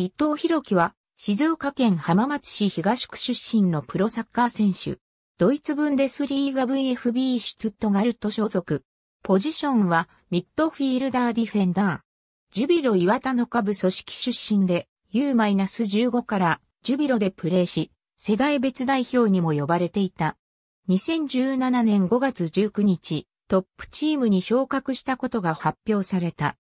伊藤博樹は、静岡県浜松市東区出身のプロサッカー選手。ドイツブンデスリーガ VFB シュゥットガルト所属。ポジションは、ミッドフィールダーディフェンダー。ジュビロ岩田の下部組織出身で、U-15 からジュビロでプレーし、世代別代表にも呼ばれていた。2017年5月19日、トップチームに昇格したことが発表された。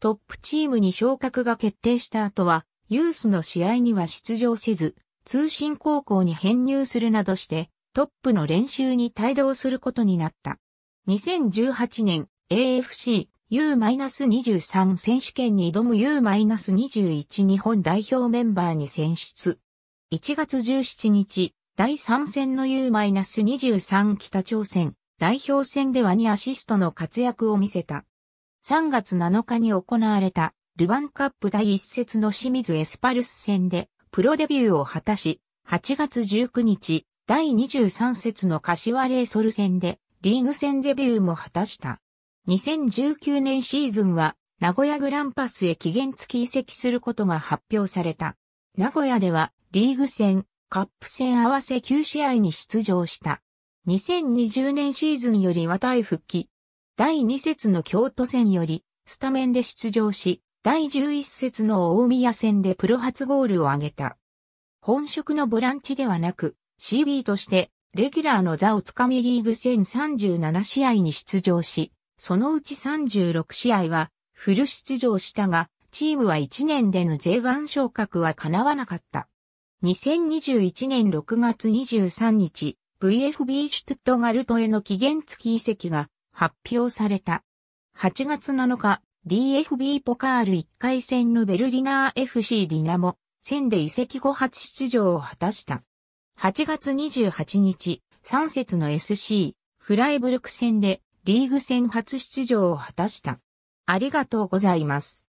トップチームに昇格が決定した後は、ユースの試合には出場せず、通信高校に編入するなどして、トップの練習に帯同することになった。2018年 AFC U-23 選手権に挑む U-21 日本代表メンバーに選出。1月17日、第3戦の U-23 北朝鮮代表戦では2アシストの活躍を見せた。3月7日に行われたルヴァンカップ第一節の清水エスパルス戦でプロデビューを果たし、8月19日、第23節の柏レイソル戦でリーグ戦デビューも果たした。2019年シーズンは名古屋グランパスへ期限付き移籍することが発表された。名古屋ではリーグ戦、カップ戦合わせ9試合に出場した。2020年シーズンより話題復帰。第2節の京都戦よりスタメンで出場し、第11節の大宮戦でプロ初ゴールを挙げた。本職のボランチではなく、CB として、レギュラーの座をつかみリーグ戦37試合に出場し、そのうち36試合はフル出場したが、チームは1年での J1 昇格は叶わなかった。2021年6月23日、VFB シュトゥットガルトへの期限付き移籍が発表された。8月7日、DFB ポカール1回戦のベルリナー FC ディナモ、戦で移籍後初出場を果たした。8月28日、3節の SC、フライブルク戦でリーグ戦初出場を果たした。ありがとうございます。